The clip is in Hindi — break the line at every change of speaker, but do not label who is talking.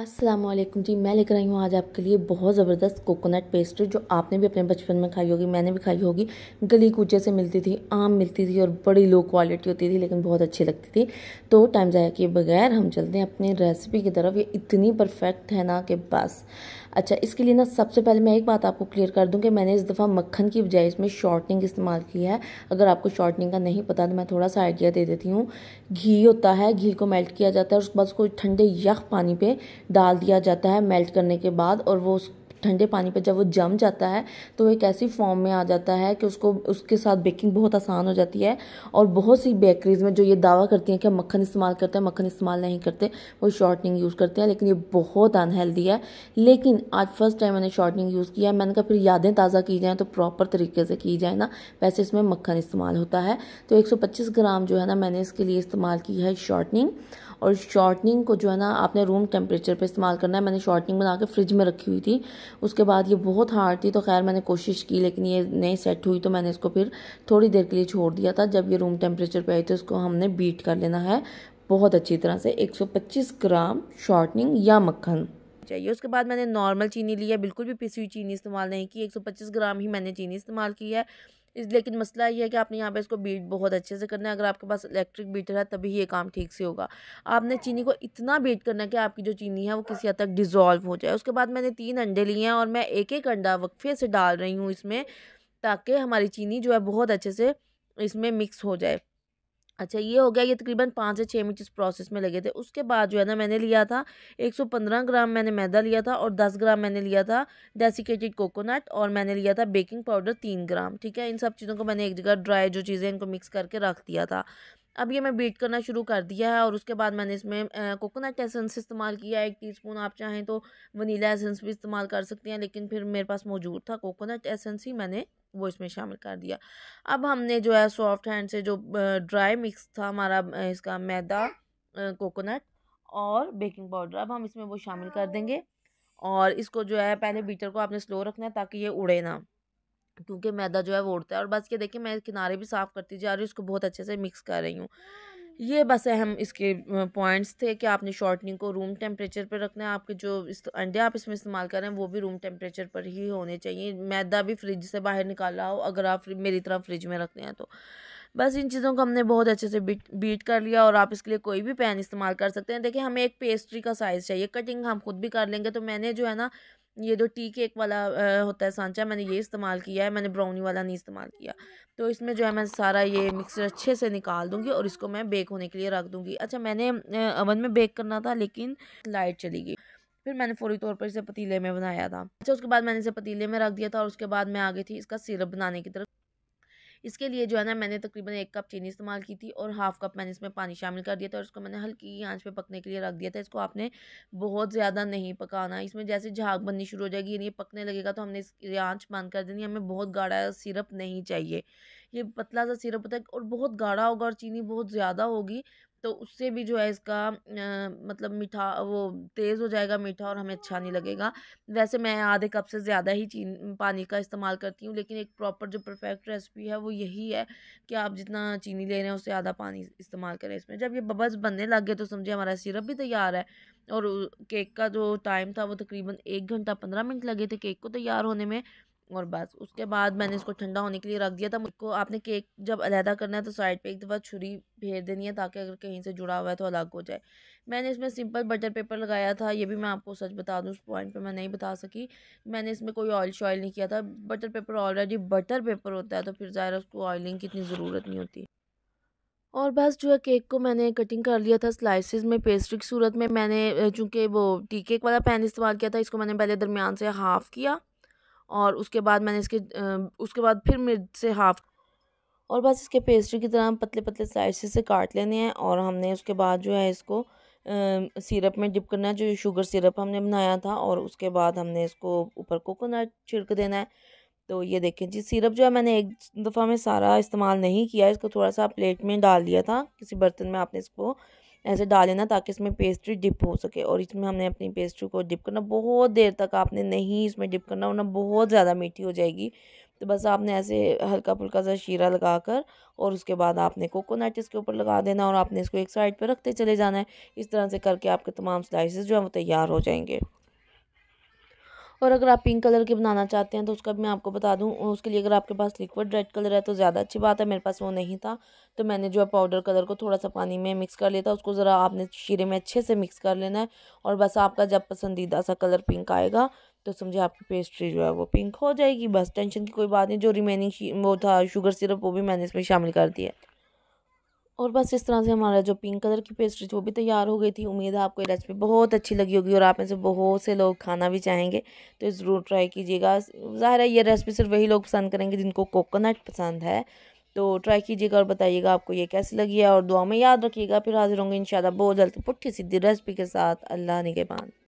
असलम जी मैं लेकर आई हूँ आज आपके लिए बहुत ज़बरदस्त कोकोनट पेस्ट्री जो आपने भी अपने बचपन में खाई होगी मैंने भी खाई होगी गली कूचे से मिलती थी आम मिलती थी और बड़ी लो क्वालिटी होती थी लेकिन बहुत अच्छी लगती थी तो टाइम ज़ाया किए बगैर हम चलते हैं अपनी रेसिपी की तरफ ये इतनी परफेक्ट है ना कि बस अच्छा इसके लिए ना सबसे पहले मैं एक बात आपको क्लियर कर दूं कि मैंने इस दफ़ा मक्खन की बजाय इसमें शॉर्टनिंग इस्तेमाल की है अगर आपको शॉर्टनिंग का नहीं पता तो मैं थोड़ा सा आइडिया दे देती हूँ घी होता है घी को मेल्ट किया जाता है उसके बाद उसको ठंडे यख पानी पर डाल दिया जाता है मेल्ट करने के बाद और वो ठंडे पानी पर जब वो जम जाता है तो एक ऐसी फॉर्म में आ जाता है कि उसको उसके साथ बेकिंग बहुत आसान हो जाती है और बहुत सी बेकरीज़ में जो ये दावा करती हैं कि हम मक्खन इस्तेमाल करते हैं मक्खन इस्तेमाल नहीं करते वो शॉर्टनिंग यूज़ करते हैं लेकिन ये बहुत अनहेल्दी है लेकिन आज फर्स्ट टाइम मैंने शॉर्टनिंग यूज़ किया मैंने कहा फिर यादें ताज़ा की जाएँ तो प्रॉपर तरीके से की जाए ना वैसे इसमें मक्खन इस्तेमाल होता है तो एक ग्राम जो है ना मैंने इसके लिए इस्तेमाल की है शॉर्टनिंग और शॉर्टनिंग को जो है ना आपने रूम टेम्परेचर पे इस्तेमाल करना है मैंने शॉर्टनिंग बना के फ्रिज में रखी हुई थी उसके बाद ये बहुत हार्ड थी तो खैर मैंने कोशिश की लेकिन ये नहीं सेट हुई तो मैंने इसको फिर थोड़ी देर के लिए छोड़ दिया था जब ये रूम टेम्परेचर पर आई तो उसको हमने बीट कर लेना है बहुत अच्छी तरह से एक ग्राम शॉर्टनिंग या मक्खन चाहिए उसके बाद मैंने नॉर्मल चीनी ली है बिल्कुल भी पिसी हुई चीनी इस्तेमाल नहीं की 125 ग्राम ही मैंने चीनी इस्तेमाल की है इस लेकिन मसला ये है कि आपने यहाँ पे इसको बीट बहुत अच्छे से करना है अगर आपके पास इलेक्ट्रिक बीटर है तभी ये काम ठीक से होगा आपने चीनी को इतना बीट करना है कि आपकी जो चीनी है वो किसी हद तक डिज़ोल्व हो जाए उसके बाद मैंने तीन अंडे लिए हैं और मैं एक एक अंडा वक्फे से डाल रही हूँ इसमें ताकि हमारी चीनी जो है बहुत अच्छे से इसमें मिक्स हो जाए अच्छा ये हो गया ये तकरीबन पाँच से छः मिनट इस प्रोसेस में लगे थे उसके बाद जो है ना मैंने लिया था एक सौ पंद्रह ग्राम मैंने मैदा लिया था और दस ग्राम मैंने लिया था डेसिकेटेड कोकोनट और मैंने लिया था बेकिंग पाउडर तीन ग्राम ठीक है इन सब चीज़ों को मैंने एक जगह ड्राई जो चीज़ें इनको मिक्स करके रख दिया था अब ये मैं बीट करना शुरू कर दिया है और उसके बाद मैंने इसमें कोकोनट एसेंस इस्तेमाल किया है एक टीस्पून आप चाहें तो वनीला एसेंस भी इस्तेमाल कर सकते हैं लेकिन फिर मेरे पास मौजूद था कोकोनट एसेंस ही मैंने वो इसमें शामिल कर दिया अब हमने जो है सॉफ्ट हैंड से जो ड्राई मिक्स था हमारा इसका मैदा कोकोनट और बेकिंग पाउडर अब हम इसमें वो शामिल कर देंगे और इसको जो है पहले बीटर को आपने स्लो रखना है ताकि ये उड़े ना क्योंकि मैदा जो है वो उड़ता है और बस ये देखिए मैं किनारे भी साफ़ करती जा रही हूँ इसको बहुत अच्छे से मिक्स कर रही हूँ ये हाँ। बस अहम इसके पॉइंट्स थे कि आपने शॉर्टनिंग को रूम टेम्परेचर पर रखना है आपके जो इस अंडे आप इसमें इस्तेमाल कर रहे हैं वो भी रूम टेम्परेचर पर ही होने चाहिए मैदा भी फ्रिज से बाहर निकाला हो अगर आप मेरी तरह फ्रिज में रखते हैं तो बस इन चीज़ों को हमने बहुत अच्छे से बीट बीट कर लिया और आप इसके लिए कोई भी पैन इस्तेमाल कर सकते हैं देखिए हमें एक पेस्ट्री का साइज़ चाहिए कटिंग हम खुद भी कर लेंगे तो मैंने जो है ना ये जो टी केक वाला होता है सांचा मैंने ये इस्तेमाल किया है मैंने ब्राउनी वाला नहीं इस्तेमाल किया तो इसमें जो है मैं सारा ये मिक्सर अच्छे से निकाल दूँगी और इसको मैं बेक होने के लिए रख दूँगी अच्छा मैंने अवन में बेक करना था लेकिन लाइट चली गई फिर मैंने फौरी तौर पर इसे पतीले में बनाया था अच्छा उसके बाद मैंने इसे पतीले में रख दिया था और उसके बाद मैं आ गई थी इसका सिरप बनाने की तरफ इसके लिए जो है ना मैंने तकरीबन एक कप चीनी इस्तेमाल की थी और हाफ़ कप मैंने इसमें पानी शामिल कर दिया था और इसको मैंने हल्की आंच पे पकने के लिए रख दिया था इसको आपने बहुत ज़्यादा नहीं पकाना इसमें जैसे झाग बननी शुरू हो जाएगी यानी पकने लगेगा तो हमने इसकी आँच बंद कर देनी हमें बहुत गाढ़ा सिरप नहीं चाहिए ये पतला सा सिरप होता है और बहुत गाढ़ा होगा और चीनी बहुत ज़्यादा होगी तो उससे भी जो है इसका मतलब मीठा वो तेज़ हो जाएगा मीठा और हमें अच्छा नहीं लगेगा वैसे मैं आधे कप से ज़्यादा ही चीन पानी का इस्तेमाल करती हूँ लेकिन एक प्रॉपर जो परफेक्ट रेसिपी है वो यही है कि आप जितना चीनी ले रहे हैं उससे आधा पानी इस्तेमाल करें इसमें जब ये बबल्स बनने लग गए तो समझे हमारा सिरप भी तैयार है और केक का जो टाइम था वो तकरीबन एक घंटा पंद्रह मिनट लगे थे केक को तैयार होने में और बस उसके बाद मैंने इसको ठंडा होने के लिए रख दिया था मुझको आपने केक जब अलहदा करना है तो साइड पे एक दफ़ा छुरी फेर देनी है ताकि अगर कहीं से जुड़ा हुआ है तो अलग हो जाए मैंने इसमें सिंपल बटर पेपर लगाया था ये भी मैं आपको सच बता दूँ उस पॉइंट पे मैं नहीं बता सकी मैंने इसमें कोई ऑयल शॉयल नहीं किया था butter paper already butter paper होता है तो फिर ज़ाहिर उसको ऑयलिंग की इतनी ज़रूरत नहीं होती और बस जो है केक को मैंने कटिंग कर लिया था स्लाइसेस में पेस्ट्री की सूरत में मैंने चूँकि वो टी केक वाला पैन इस्तेमाल किया था इसको मैंने पहले दरमियान से हाफ़ किया और उसके बाद मैंने इसके उसके बाद फिर मिर्च से हाफ और बस इसके पेस्ट्री की तरह पतले पतले साइड से काट लेने हैं और हमने उसके बाद जो है इसको सिरप में डिप करना है जो शुगर सिरप हमने बनाया था और उसके बाद हमने इसको ऊपर कोकोनट छिड़क देना है तो ये देखें जी सिरप जो है मैंने एक दफ़ा में सारा इस्तेमाल नहीं किया इसको थोड़ा सा प्लेट में डाल दिया था किसी बर्तन में आपने इसको ऐसे डाल लेना ताकि इसमें पेस्ट्री डिप हो सके और इसमें हमने अपनी पेस्ट्री को डिप करना बहुत देर तक आपने नहीं इसमें डिप करना वरना बहुत ज़्यादा मीठी हो जाएगी तो बस आपने ऐसे हल्का फुल्का सा शीरा लगा कर और उसके बाद आपने कोकोनट इसके ऊपर लगा देना और आपने इसको एक साइड पर रखते चले जाना है इस तरह से करके आपके तमाम स्लाइसेस जो हैं वो तैयार हो जाएंगे और अगर आप पिंक कलर के बनाना चाहते हैं तो उसका भी मैं आपको बता दूँ उसके लिए अगर आपके पास लिक्विड रेड कलर है तो ज़्यादा अच्छी बात है मेरे पास वो नहीं था तो मैंने जो है पाउडर कलर को थोड़ा सा पानी में मिक्स कर लिया था उसको ज़रा आपने शीरे में अच्छे से मिक्स कर लेना है और बस आपका जब पसंदीदा सा कलर पिंक आएगा तो समझे आपकी पेस्ट्री जो है वो पिंक हो जाएगी बस टेंशन की कोई बात नहीं जो रिमेनिंग वो था शुगर सिरप वो भी मैंने इसमें शामिल कर दिया और बस इस तरह से हमारा जो पिंक कलर की पेस्ट्री थी वो भी तैयार हो गई थी उम्मीद है आपको ये रेसिपी बहुत अच्छी लगी होगी और आप में से बहुत से लोग खाना भी चाहेंगे तो ज़रूर ट्राई कीजिएगा ज़ाहिर है ये रेसिपी सिर्फ वही लोग पसंद करेंगे जिनको कोकोनट पसंद है तो ट्राई कीजिएगा और बताइएगा आपको ये कैसी लगी है और दुआ में याद रखिएगा फिर हाजिर होंगे इन बहुत जल्द पुट्ठी सीधी रेसिपी के साथ अल्लाह निगेबान